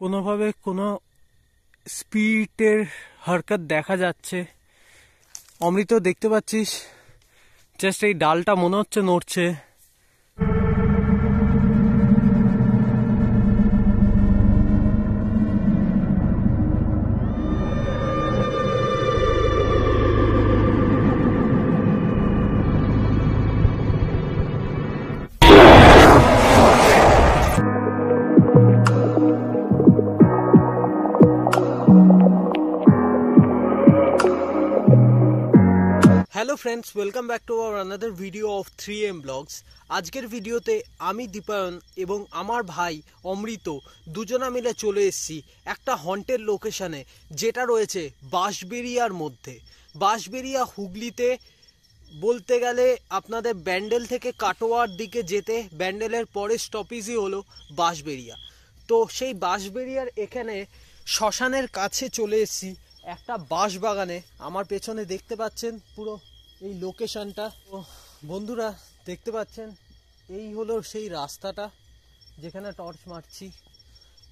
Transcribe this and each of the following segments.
কোনোভাবে কোনো স্পিডের হরকত দেখা যাচ্ছে অমৃত দেখতে পাচ্ছিস জাস্ট এই ডালটা মনে হচ্ছে নড়ছে friends welcome back to our another video of three M blogs আজকের ভিডিওতে আমি দীপায়ন এবং আমার ভাই অমৃত দুজনা মিলে চলে এসেছি একটা হন্টের লোকেশানে যেটা রয়েছে বাঁশবেরিয়ার মধ্যে বাঁশবেরিয়া হুগলিতে বলতে গেলে আপনাদের ব্যান্ডেল থেকে কাটোয়ার দিকে যেতে ব্যান্ডেলের পরের স্টপেজই হলো বাঁশবেরিয়া তো সেই বাঁশবেরিয়ার এখানে শ্মশানের কাছে চলে এসেছি একটা বাঁশ বাগানে আমার পেছনে দেখতে পাচ্ছেন পুরো এই লোকেশনটা তো বন্ধুরা দেখতে পাচ্ছেন এই হলো সেই রাস্তাটা যেখানে টর্চ মারছি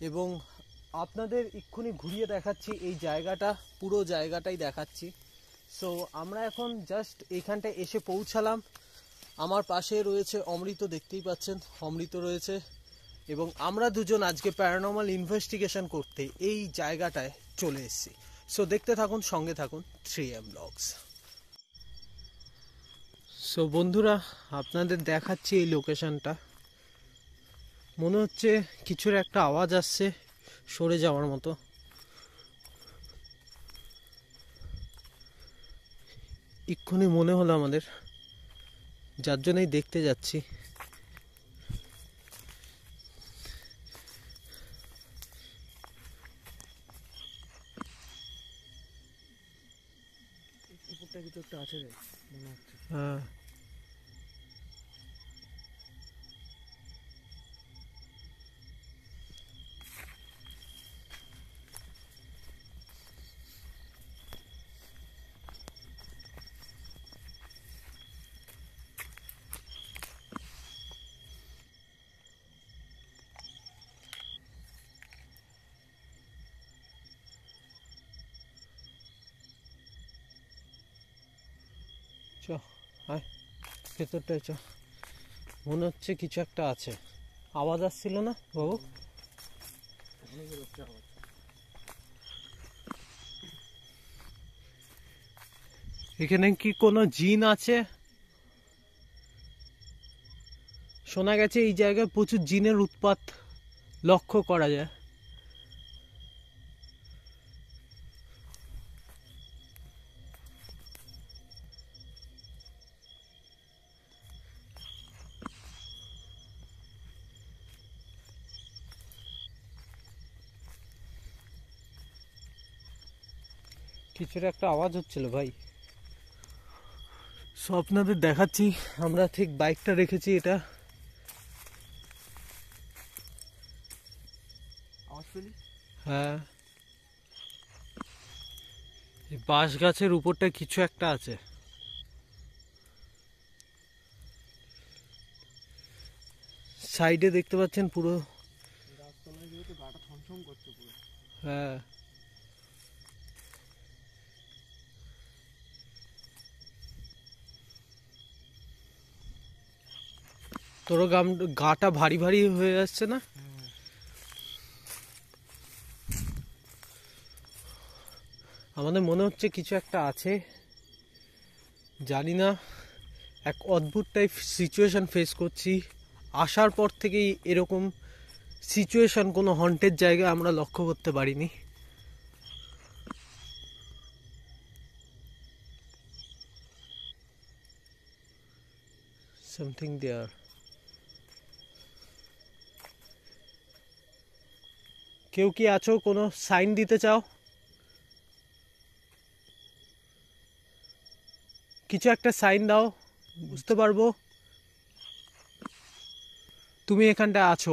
এবং আপনাদের এক্ষুনি ঘুরিয়ে দেখাচ্ছি এই জায়গাটা পুরো জায়গাটাই দেখাচ্ছি সো আমরা এখন জাস্ট এইখানটায় এসে পৌঁছালাম আমার পাশে রয়েছে অমৃত দেখতেই পাচ্ছেন অমৃত রয়েছে এবং আমরা দুজন আজকে প্যারানর্মাল ইনভেস্টিগেশন করতে এই জায়গাটায় চলে এসেছি সো দেখতে থাকুন সঙ্গে থাকুন থ্রি এম ব্লগস সো বন্ধুরা আপনাদের দেখাচ্ছি এই লোকেশানটা মনে হচ্ছে কিছুর একটা আওয়াজ আসছে সরে যাওয়ার মতো এক্ষুনি মনে হলো আমাদের যার জন্যই দেখতে যাচ্ছি কিছু একটা আছে হ্যাঁ ভেতরটা চ মনে হচ্ছে কিছু একটা আছে আওয়াজ আসছিল না বাবু এখানে কি কোনো জিন আছে শোনা গেছে এই জায়গায় প্রচুর জিনের উৎপাত লক্ষ্য করা যায় কিছুটা একটা আওয়াজ হচ্ছিল ভাই সো আপনাদের দেখাচ্ছি আমরা ঠিক বাইকটা রেখেছি এটা হ্যাঁ বাঁশ গাছের উপরটা কিছু একটা আছে সাইডে দেখতে পাচ্ছেন পুরো হ্যাঁ তোরও গাম গাটা ভারী ভারী হয়ে যাচ্ছে না আমাদের মনে হচ্ছে কিছু একটা আছে জানি না এক অদ্ভুত টাইপ সিচুয়েশান ফেস করছি আসার পর থেকেই এরকম সিচুয়েশান কোনো হন্টের জায়গায় আমরা লক্ষ্য করতে পারিনি something there কেউ কি আছো কোনো সাইন দিতে চাও কিছু একটা সাইন দাও বুঝতে পারবো তুমি এখানটা আছো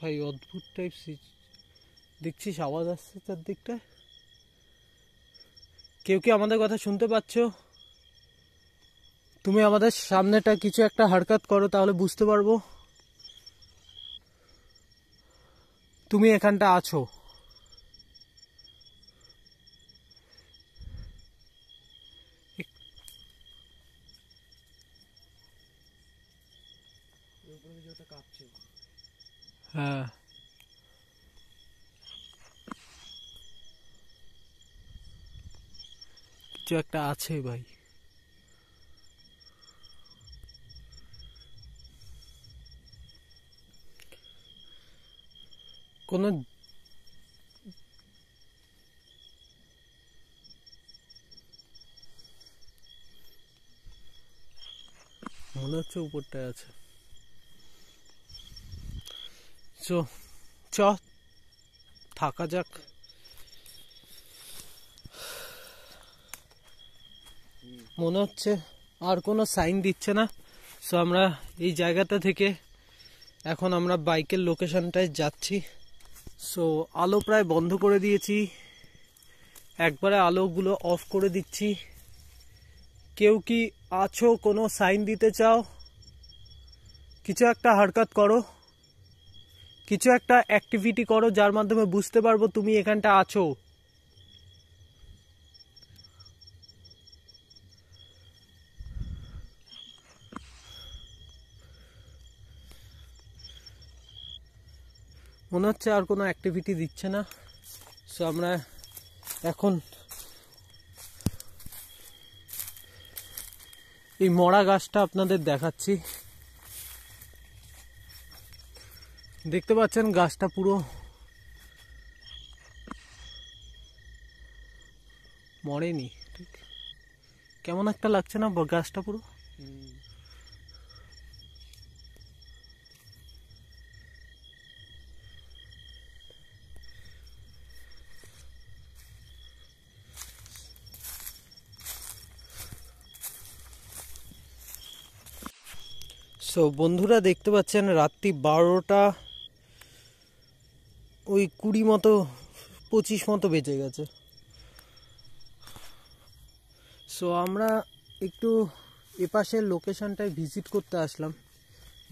ভাই অদ্ভুত টাইপ দেখছিস আওয়াজ আসছে চারদিকটায় কেউ কি আমাদের কথা শুনতে পাচ্ছ তুমি আমাদের সামনেটা কিছু একটা হারকাত করো তাহলে বুঝতে পারবো তুমি এখানটা আছো কিছু একটা আছে ভাই কোনো মনে হচ্ছে উপরটায় আছে চ থাকা যাক মনে হচ্ছে আর কোনো সাইন দিচ্ছে না সো আমরা এই জায়গাটা থেকে এখন আমরা বাইকের লোকেশানটায় যাচ্ছি সো আলো প্রায় বন্ধ করে দিয়েছি একবারে আলোগুলো অফ করে দিচ্ছি কেউ কি আছো কোনো সাইন দিতে চাও কিছু একটা হারকাত করো কিছু একটা অ্যাক্টিভিটি করো যার মাধ্যমে বুঝতে পারবো তুমি এখানটা আছো মনে হচ্ছে আর কোনো অ্যাক্টিভিটি দিচ্ছে না সো আমরা এখন এই মরা গাছটা আপনাদের দেখাচ্ছি দেখতে পাচ্ছেন গাছটা পুরো মরেনি ঠিক কেমন একটা লাগছে না গাছটা পুরো সো বন্ধুরা দেখতে পাচ্ছেন রাত্রি বারোটা ওই কুড়ি মতো পঁচিশ মতো বেঁচে গেছে সো আমরা একটু এপাশের লোকেশনটায় ভিজিট করতে আসলাম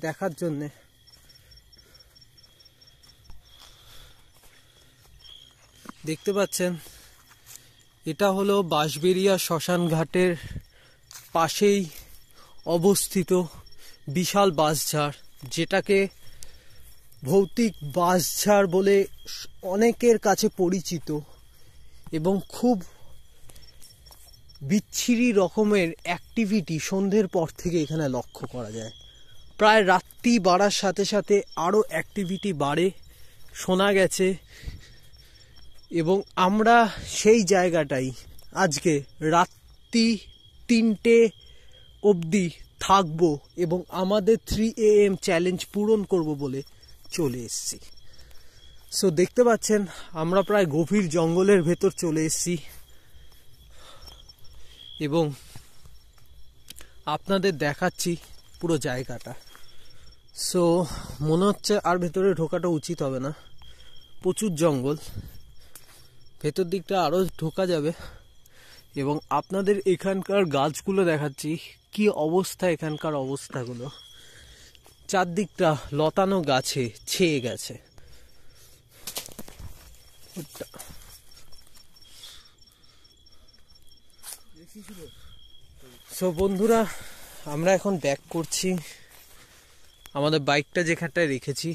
দেখার জন্যে দেখতে পাচ্ছেন এটা হলো বাঁশবেরিয়া শ্মশান ঘাটের পাশেই অবস্থিত বিশাল বাঁশঝাড় যেটাকে ভৌতিক বাঁশঝাড় বলে অনেকের কাছে পরিচিত এবং খুব বিচ্ছিরি রকমের অ্যাক্টিভিটি সন্ধ্যের পর থেকে এখানে লক্ষ্য করা যায় প্রায় রাত্রি বাড়ার সাথে সাথে আরও অ্যাক্টিভিটি বাড়ে শোনা গেছে এবং আমরা সেই জায়গাটাই আজকে রাত্রি তিনটে অবধি থাকব এবং আমাদের থ্রি এ এম চ্যালেঞ্জ পূরণ করব বলে চলে এসছি সো দেখতে পাচ্ছেন আমরা প্রায় গভীর জঙ্গলের ভেতর চলে এসছি এবং আপনাদের দেখাচ্ছি পুরো জায়গাটা সো মনে হচ্ছে আর ভেতরে ঢোকাটা উচিত হবে না প্রচুর জঙ্গল ভেতর দিকটা আরও ঢোকা যাবে এবং আপনাদের এখানকার গাছগুলো দেখাচ্ছি কি অবস্থা এখানকার অবস্থাগুলো চারদিকটা লতানো গাছে ছেয়ে গেছে সো বন্ধুরা আমরা এখন ব্যাক করছি আমাদের বাইকটা যেখানটায় রেখেছি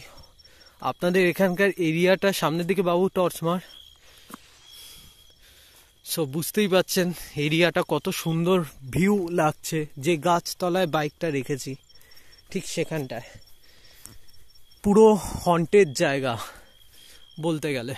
আপনাদের এখানকার এরিয়াটা সামনের দিকে বাবু টর্চ মার সো বুঝতেই পাচ্ছেন এরিয়াটা কত সুন্দর ভিউ লাগছে যে গাছতলায় বাইকটা রেখেছি ঠিক সেখানটায় পুরো হন্টেড জায়গা বলতে গেলে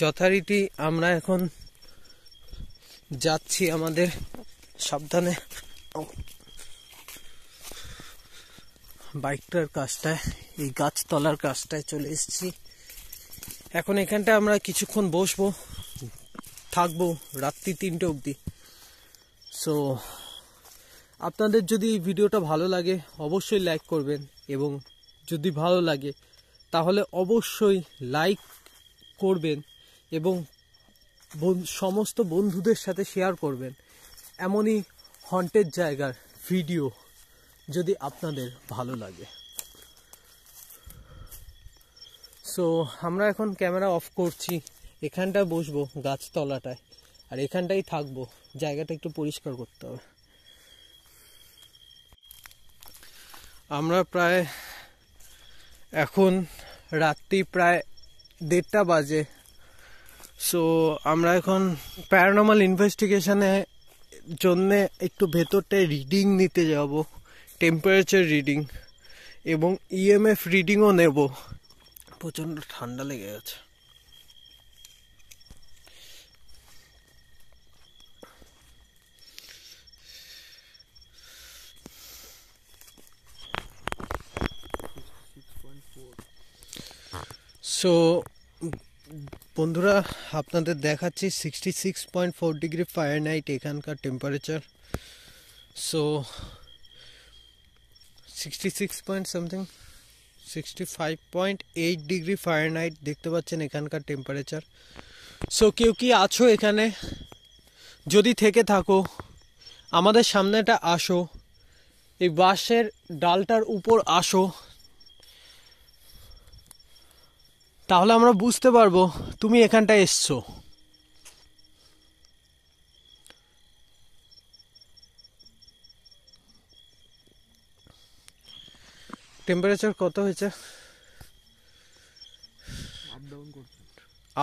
যথারীতি আমরা এখন যাচ্ছি আমাদের সাবধানে বাইকটার কাজটায় এই গাছতলার কাজটায় চলে এসেছি এখন এখানটা আমরা কিছুক্ষণ বসবো থাকবো রাত্রি তিনটে অবধি সো আপনাদের যদি এই ভিডিওটা ভালো লাগে অবশ্যই লাইক করবেন এবং যদি ভালো লাগে তাহলে অবশ্যই লাইক করবেন এবং সমস্ত বন্ধুদের সাথে শেয়ার করবেন এমনই হন্টের জায়গার ভিডিও যদি আপনাদের ভালো লাগে সো আমরা এখন ক্যামেরা অফ করছি এখানটায় বসবো গাছতলাটায় আর এখানটাই থাকবো জায়গাটা একটু পরিষ্কার করতে হবে আমরা প্রায় এখন রাত্রি প্রায় দেড়টা বাজে সো আমরা এখন প্যারানমাল ইনভেস্টিগেশনে জন্যে একটু ভেতরটায় রিডিং নিতে যাব টেম্পারেচার রিডিং এবং ইএমএফ e রিডিংও নেব প্রচণ্ড ঠান্ডা লেগে গেছে সো বন্ধুরা আপনাদের দেখাচ্ছি sixty six point four degree Fahrenheit এখানকার temperature so sixty six point something sixty five point eight degree Fahrenheit দেখতে পাচ্ছেন এখানকার টেম্পারেচার সো কেউ কি আছো এখানে যদি থেকে থাকো আমাদের সামনেটা আসো এই বাঁশের ডালটার উপর আসো তাহলে আমরা বুঝতে পারবো তুমি এখানটায় এসছো টেম্পারেচার কত হয়েছে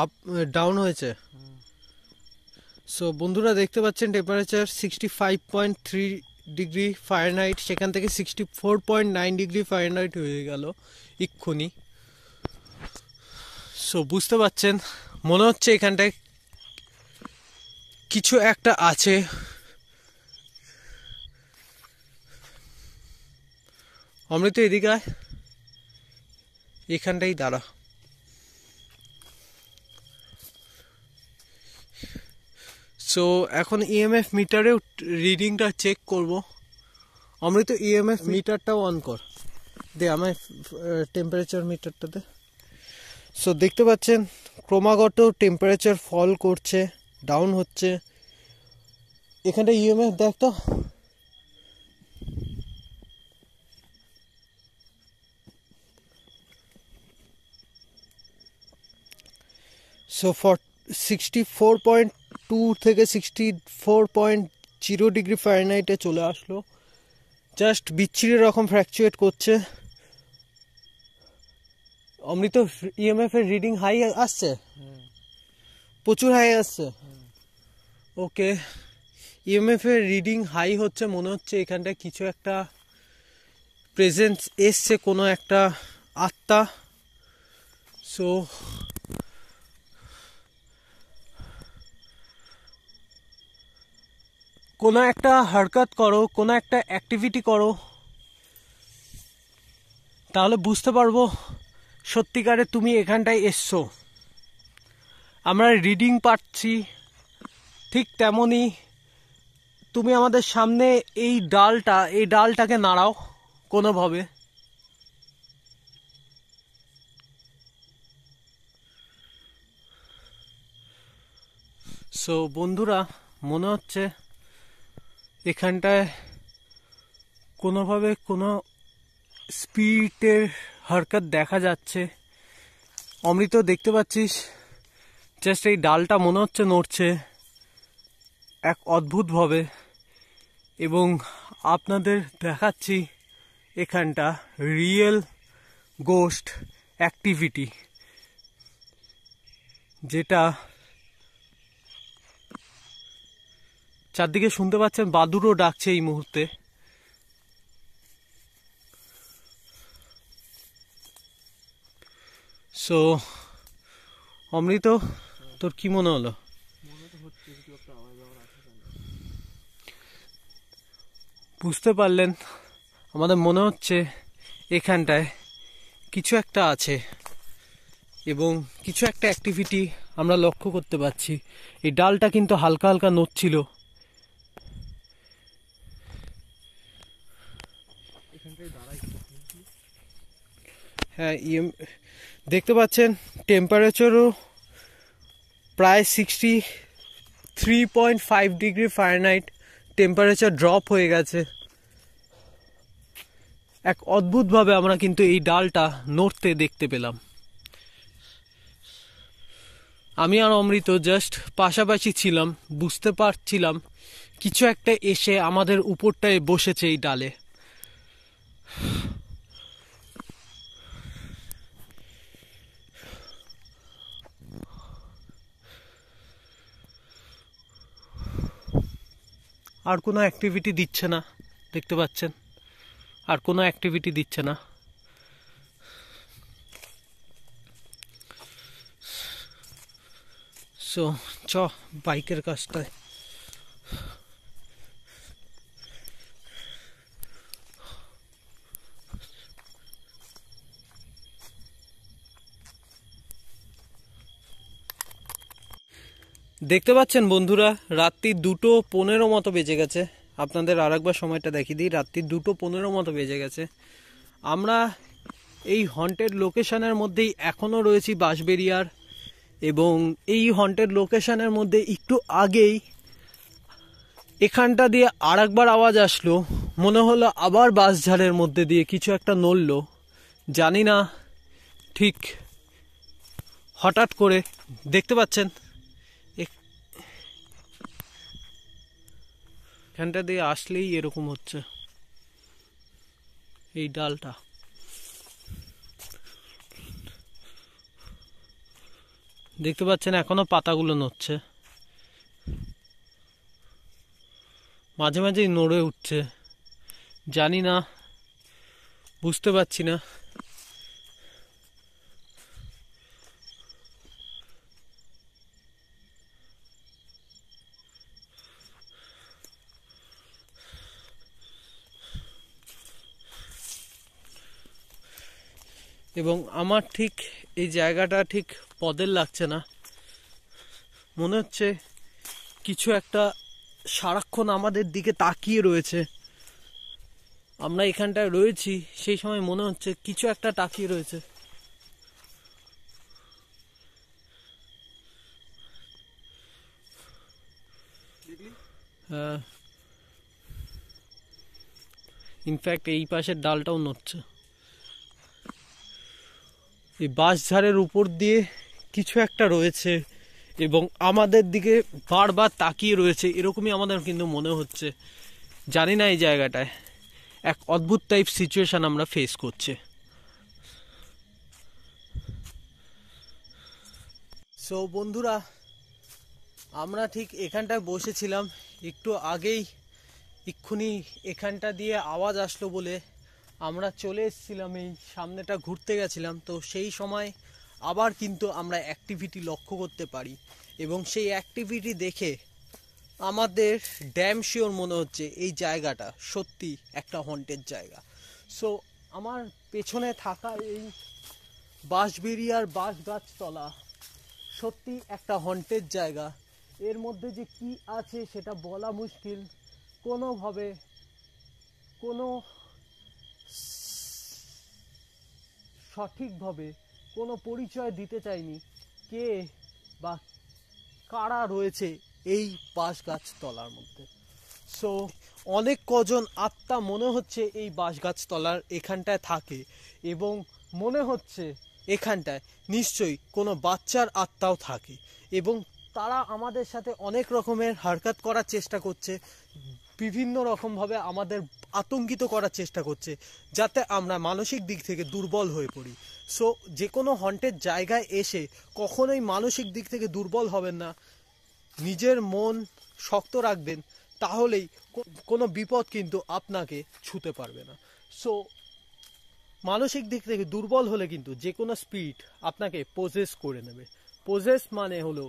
আপ ডাউন হয়েছে সো বন্ধুরা দেখতে পাচ্ছেন temperature sixty five point three degree Fahrenheit সেখান থেকে sixty four point nine degree Fahrenheit হয়ে গেল এক্ষুনি সো বুঝতে পারছেন মনে হচ্ছে এখানটায় কিছু একটা আছে অমৃত এদিকে আয় এখানটাই দাঁড়া সো এখন ইএমএফ মিটারেও রিডিংটা চেক করব অমৃত ইএমএফ মিটারটাও অন কর দে আমার টেম্পারেচার মিটারটা দেয় সো দেখতে পাচ্ছেন ক্রমাগত টেম্পারেচার ফল করছে ডাউন হচ্ছে এখানটা ইএমএস দেখ তো so for sixty four point two থেকে sixty four point zero degree ফারেনহাইটে চলে আসলো জাস্ট বিচ্ছিরি রকম ফ্র্যাকচুয়েট করছে অমৃত ইএমএফ e এর রিডিং হাই আসছে প্রচুর হাই আসছে ওকে ইএমএফ e এর রিডিং হাই হচ্ছে মনে হচ্ছে এখানটায় কিছু একটা প্রেজেন্স এসছে কোনো একটা আত্মা সো কোনো একটা হরকত করো কোনো একটা অ্যাক্টিভিটি করো তাহলে বুঝতে পারবো সত্যিকারে তুমি এখানটায় এসছো আমরা রিডিং পাচ্ছি ঠিক তেমনই তুমি আমাদের সামনে এই ডালটা এই ডালটাকে নাড়াও কোনোভাবে সো বন্ধুরা মনে হচ্ছে এখানটায় কোনোভাবে কোনো স্পিরিটের হরকত দেখা যাচ্ছে অমৃত দেখতে পাচ্ছিস জাস্ট এই ডালটা মনে হচ্ছে নড়ছে এক অদ্ভুতভাবে এবং আপনাদের দেখাচ্ছি এখানটা রিয়েল গোস্ট অ্যাক্টিভিটি যেটা চারদিকে শুনতে পাচ্ছেন বাদুরও ডাকছে এই মুহূর্তে সো অমৃত তোর কি মনে হলো বুঝতে পারলেন আমাদের মনে হচ্ছে এখানটায় কিছু একটা আছে এবং কিছু একটা অ্যাক্টিভিটি আমরা লক্ষ্য করতে পারছি এই ডালটা কিন্তু হালকা হালকা নড়ছিল হ্যাঁ ইএম ইয়ে- দেখতে পাচ্ছেন টেম্পারেচারও প্রায় sixty three point five degree Fahrenheit temperature drop হয়ে গেছে এক অদ্ভুতভাবে আমরা কিন্তু এই ডালটা নড়তে দেখতে পেলাম আমি আর অমৃত জাস্ট পাশাপাশি ছিলাম বুঝতে পারছিলাম কিছু একটা এসে আমাদের উপরটায় বসেছে এই ডালে আর কোনো অ্যাক্টিভিটি দিচ্ছে না দেখতে পাচ্ছেন আর কোনো অ্যাক্টিভিটি দিচ্ছে না সো চ বাইকের কাজটায় দেখতে পাচ্ছেন বন্ধুরা রাত্রি দুটো পনেরো মতো বেজে গেছে আপনাদের আর একবার সময়টা দেখিয়ে দিই রাত্রি দুটো পনেরো মতো বেজে গেছে আমরা এই হন্টেড লোকেশনের মধ্যেই এখনও রয়েছি বাঁশবেরিয়ার এবং এই হন্টেড লোকেশনের মধ্যে একটু আগেই এখানটা দিয়ে আর একবার আওয়াজ আসলো মনে হলো আবার বাঁশঝাড়ের মধ্যে দিয়ে কিছু একটা নড়ল জানি না ঠিক হঠাৎ করে দেখতে পাচ্ছেন এখানটা দিয়ে আসলেই এরকম হচ্ছে এই ডালটা দেখতে পাচ্ছেন এখনো পাতাগুলো নড়ছে মাঝে মাঝেই নড়ে উঠছে জানি না বুঝতে পারছি না এবং আমার ঠিক এই জায়গাটা ঠিক পদের লাগছে না মনে হচ্ছে কিছু একটা সারাক্ষণ আমাদের দিকে তাকিয়ে রয়েছে আমরা এখানটায় রয়েছি সেই সময় মনে হচ্ছে কিছু একটা তাকিয়ে রয়েছে হ্যাঁ ইনফ্যাক্ট এই পাশের ডালটাও নড়ছে এই বাঁশঝাড়ের উপর দিয়ে কিছু একটা রয়েছে এবং আমাদের দিকে বারবার তাকিয়ে রয়েছে এরকমই আমাদের কিন্তু মনে হচ্ছে জানি না এই জায়গাটায় এক অদ্ভুত টাইপ সিচুয়েশান আমরা ফেস করছি সো বন্ধুরা আমরা ঠিক এখানটায় বসেছিলাম একটু আগেই এক্ষুনি এখানটা দিয়ে আওয়াজ আসলো বলে আমরা চলে এসেছিলাম এই সামনেটা ঘুরতে গেছিলাম তো সেই সময় আবার কিন্তু আমরা অ্যাক্টিভিটি লক্ষ্য করতে পারি এবং সেই অ্যাক্টিভিটি দেখে আমাদের ড্যাম শিওর মনে হচ্ছে এই জায়গাটা সত্যি একটা হন্টের জায়গা সো আমার পেছনে থাকা এই বাঁশবেরিয়ার বাঁশ গাছতলা সত্যি একটা হন্টের জায়গা এর মধ্যে যে কি আছে সেটা বলা মুশকিল কোনোভাবে কোনো সঠিকভাবে কোনো পরিচয় দিতে চায়নি কে বা কারা রয়েছে এই বাঁশ গাছতলার মধ্যে সো অনেক কজন আত্মা মনে হচ্ছে এই বাঁশ গাছতলার এখানটায় থাকে এবং মনে হচ্ছে এখানটায় নিশ্চয়ই কোনো বাচ্চার আত্মাও থাকে এবং তারা আমাদের সাথে অনেক রকমের হারকাত করার চেষ্টা করছে বিভিন্ন রকমভাবে আমাদের আতঙ্কিত করার চেষ্টা করছে যাতে আমরা মানসিক দিক থেকে দুর্বল হয়ে পড়ি সো যে কোনো হন্টের জায়গায় এসে কখনোই মানসিক দিক থেকে দুর্বল হবেন না নিজের মন শক্ত রাখবেন তাহলেই কোনো বিপদ কিন্তু আপনাকে ছুতে পারবে না সো মানসিক দিক থেকে দুর্বল হলে কিন্তু যে কোনো স্পিড আপনাকে পজেস করে নেবে পজেস মানে হলো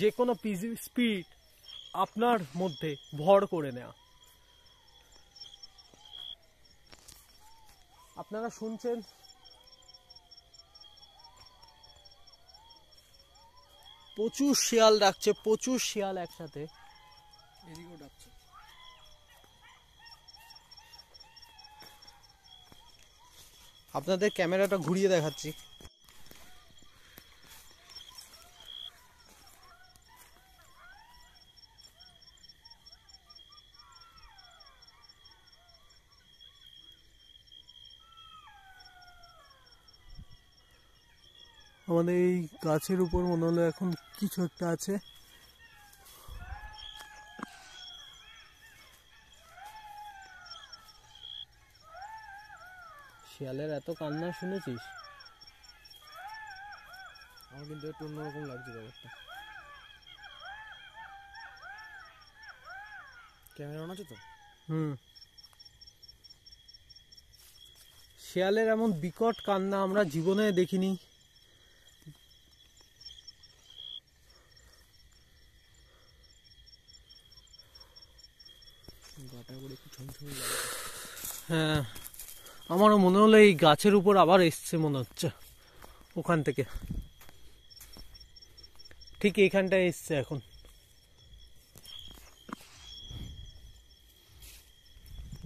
যে কোনো স্পিড আপনার মধ্যে ভর করে নেওয়া আপনারা শুনছেন প্রচুর শিয়াল ডাকছে প্রচুর শিয়াল একসাথে আপনাদের ক্যামেরাটা ঘুরিয়ে দেখাচ্ছি আমাদের এই গাছের উপর মনে হলো এখন কিছু একটা আছে শিয়ালের এত কান্না শুনেছিস আমার কিন্তু একটু অন্যরকম লাগছে ব্যাপারটা ক্যামেরা আছে তো হুম শিয়ালের এমন বিকট কান্না আমরা জীবনে দেখিনি এই গাছের উপর আবার এসছে মনে হচ্ছে ওখান থেকে ঠিক এইখানটায় এসছে এখন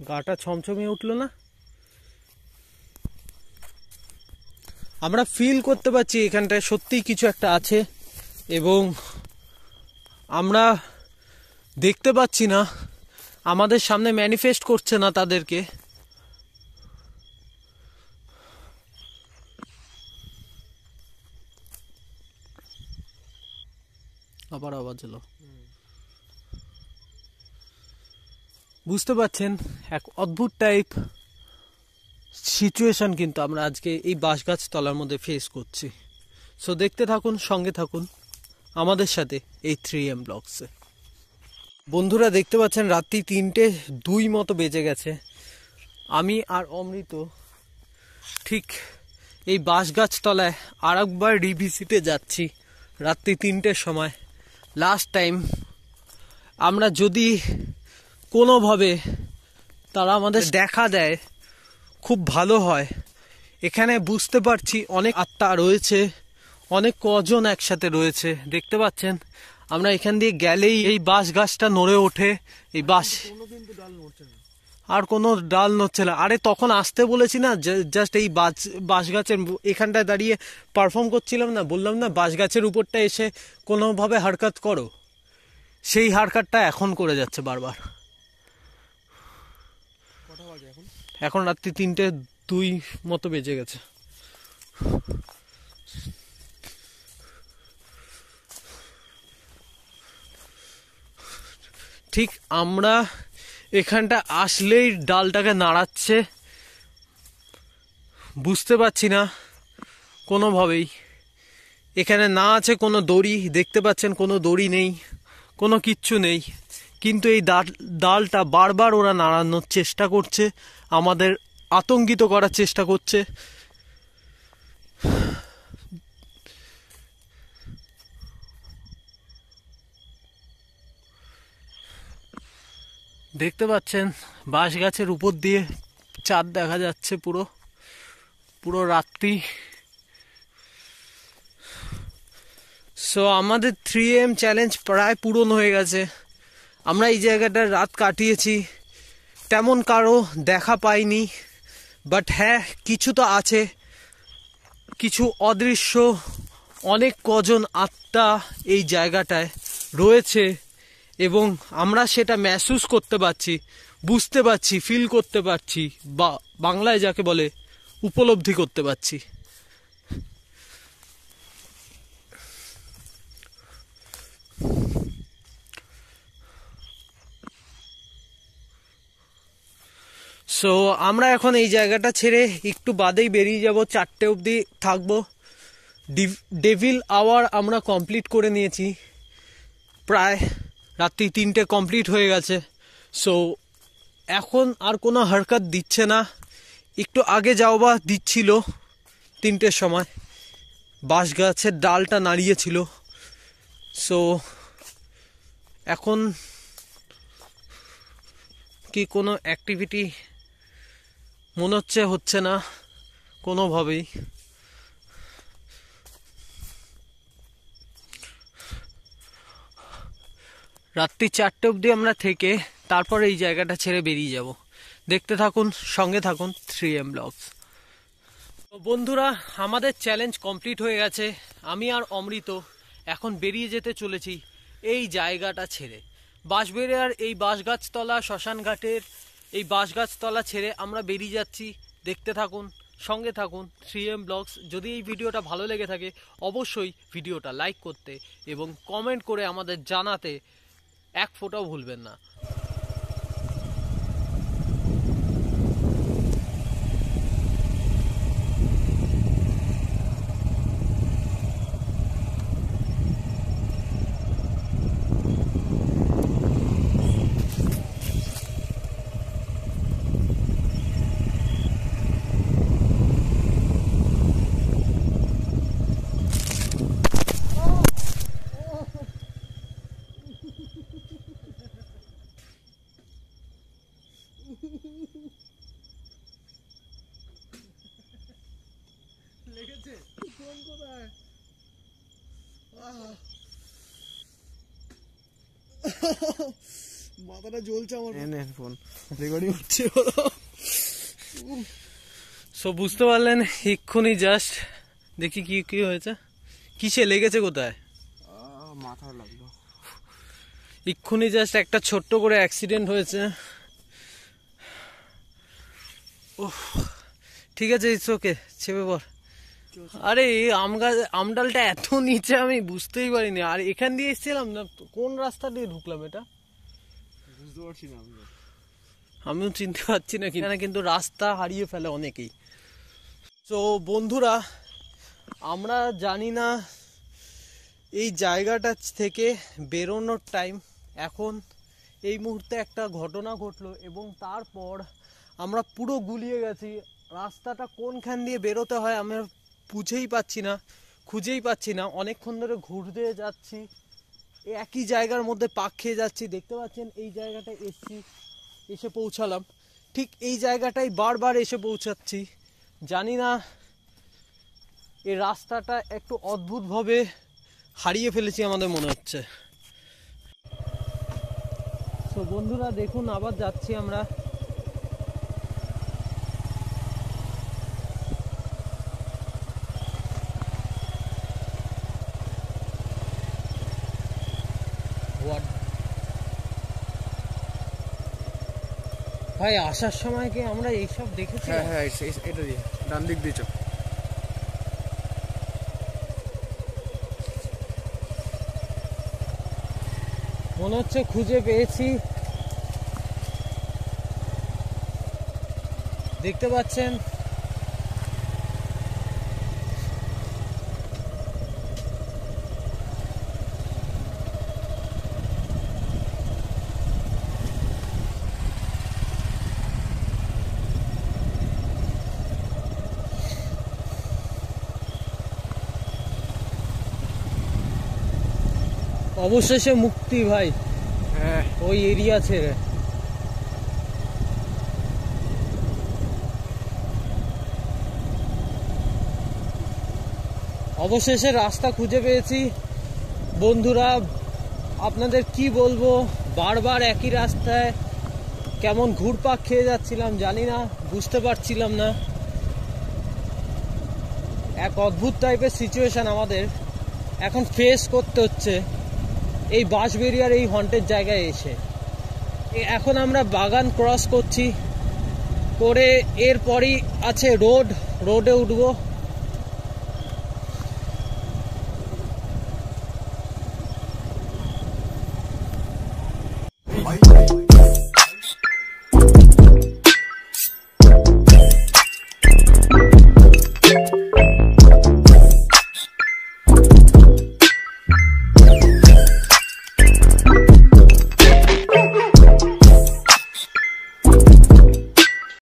গাটা ছমছমিয়ে উঠলো না আমরা ফিল করতে পারছি এখানটায় সত্যিই কিছু একটা আছে এবং আমরা দেখতে পাচ্ছি না আমাদের সামনে ম্যানিফেস্ট করছে না তাদেরকে আবার আওয়াজ হলো বুঝতে পারছেন এক অদ্ভুত টাইপ সিচুয়েশন কিন্তু আমরা আজকে এই গাছ তলার মধ্যে ফেস করছি সো দেখতে থাকুন সঙ্গে থাকুন আমাদের সাথে এই থ্রি এম ব্লগসে বন্ধুরা দেখতে পাচ্ছেন রাত্রি তিনটে দুই মতো বেজে গেছে আমি আর অমৃত ঠিক এই বাঁশগাছতলায় আর একবার রিভিসিতে যাচ্ছি রাত্রি তিনটের সময় লাস্ট টাইম আমরা যদি কোনোভাবে তারা আমাদের দেখা দেয় খুব ভালো হয় এখানে বুঝতে পারছি অনেক আত্মা রয়েছে অনেক কজন একসাথে রয়েছে দেখতে পাচ্ছেন আমরা এখান দিয়ে গেলেই এই বাঁশ গাছটা নড়ে ওঠে এই বাঁশ আর কোনো ডাল নচ্ছে না আরে তখন আসতে বলেছি না জাস্ট এই বাস বাঁশ গাছের এখানটায় দাঁড়িয়ে পারফর্ম করছিলাম না বললাম না বাঁশ গাছের উপরটা এসে কোনোভাবে হারকাত করো সেই হারকাতটা এখন করে যাচ্ছে বারবার এখন রাত্রি তিনটে দুই মতো বেজে গেছে ঠিক আমরা এখানটা আসলেই ডালটাকে নাড়াচ্ছে বুঝতে পারছি না কোনোভাবেই এখানে না আছে কোনো দড়ি দেখতে পাচ্ছেন কোনো দড়ি নেই কোনো কিচ্ছু নেই কিন্তু এই ডাল ডালটা বারবার ওরা নাড়ানোর চেষ্টা করছে আমাদের আতঙ্কিত করার চেষ্টা করছে দেখতে পাচ্ছেন বাঁশ গাছের উপর দিয়ে চাঁদ দেখা যাচ্ছে পুরো পুরো রাত্রি সো আমাদের থ্রি এম চ্যালেঞ্জ প্রায় পূরণ হয়ে গেছে আমরা এই জায়গাটা রাত কাটিয়েছি তেমন কারো দেখা পাইনি বাট হ্যাঁ কিছু তো আছে কিছু অদৃশ্য অনেক কজন আত্মা এই জায়গাটায় রয়েছে এবং আমরা সেটা মেসুস করতে পারছি বুঝতে পারছি ফিল করতে পারছি বা বাংলায় যাকে বলে উপলব্ধি করতে পারছি সো আমরা এখন এই জায়গাটা ছেড়ে একটু বাদেই বেরিয়ে যাব চারটে অবধি থাকবো ডেভিল আওয়ার আমরা কমপ্লিট করে নিয়েছি প্রায় রাত্রি তিনটে কমপ্লিট হয়ে গেছে সো এখন আর কোনো হরকত দিচ্ছে না একটু আগে যাও বা দিচ্ছিল তিনটের সময় বাঁশ গাছের ডালটা নাড়িয়েছিল সো এখন কি কোনো অ্যাক্টিভিটি মনে হচ্ছে হচ্ছে না কোনোভাবেই রাত্রি চারটে অবধি আমরা থেকে তারপর এই জায়গাটা ছেড়ে বেরিয়ে যাব দেখতে থাকুন সঙ্গে থাকুন থ্রি এম ব্লগস বন্ধুরা আমাদের চ্যালেঞ্জ কমপ্লিট হয়ে গেছে আমি আর অমৃত এখন বেরিয়ে যেতে চলেছি এই জায়গাটা ছেড়ে আর এই শ্মশান শ্মশানঘাটের এই গাছতলা ছেড়ে আমরা বেরিয়ে যাচ্ছি দেখতে থাকুন সঙ্গে থাকুন থ্রি এম ব্লগস যদি এই ভিডিওটা ভালো লেগে থাকে অবশ্যই ভিডিওটা লাইক করতে এবং কমেন্ট করে আমাদের জানাতে এক ফোটাও ভুলবেন না মাথাটা জ্বলছে আমার নেন ফোন রেকর্ডিং হচ্ছে সো বুঝতে পারলেন এক্ষুনি জাস্ট দেখি কি কি হয়েছে কিসে লেগেছে কোথায় মাথা লাগলো এক্ষুনি জাস্ট একটা ছোট্ট করে অ্যাক্সিডেন্ট হয়েছে ও ঠিক আছে ইটস ওকে ছেপে বল আরে আম গাছ আমডালটা এত নিচে আমি বুঝতেই পারিনি আর এখান দিয়ে এসেছিলাম না কোন রাস্তা দিয়ে ঢুকলাম এটা আমিও আমিও চিনতে পারছি না কিনা কিন্তু রাস্তা হারিয়ে ফেলে অনেকেই তো বন্ধুরা আমরা জানি না এই জায়গাটা থেকে বেরোনোর টাইম এখন এই মুহূর্তে একটা ঘটনা ঘটলো এবং তারপর আমরা পুরো গুলিয়ে গেছি রাস্তাটা কোনখান দিয়ে বেরোতে হয় আমরা বুঝেই পাচ্ছি না খুঁজেই পাচ্ছি না অনেকক্ষণ ধরে ঘুরতে যাচ্ছি একই জায়গার মধ্যে পাক খেয়ে যাচ্ছি দেখতে পাচ্ছেন এই জায়গাটায় এসছি এসে পৌঁছালাম ঠিক এই জায়গাটাই বারবার এসে পৌঁছাচ্ছি জানি না এই রাস্তাটা একটু অদ্ভুতভাবে হারিয়ে ফেলেছি আমাদের মনে হচ্ছে তো বন্ধুরা দেখুন আবার যাচ্ছি আমরা ভাই আসার সময় কি আমরা এইসব দেখেছি হ্যাঁ হ্যাঁ এটা দিয়ে ডান দিক দিয়ে চল মনে হচ্ছে খুঁজে পেয়েছি দেখতে পাচ্ছেন অবশেষে মুক্তি ভাই হ্যাঁ ওই এরিয়া ছেড়ে অবশেষে রাস্তা খুঁজে পেয়েছি বন্ধুরা আপনাদের কি বলবো বারবার একই রাস্তায় কেমন ঘুরপাক খেয়ে যাচ্ছিলাম জানি না বুঝতে পারছিলাম না এক অদ্ভুত টাইপের সিচুয়েশন আমাদের এখন ফেস করতে হচ্ছে এই বাঁশ বেরিয়ার এই হন্টের জায়গায় এসে এখন আমরা বাগান ক্রস করছি করে এরপরই আছে রোড রোডে উঠবো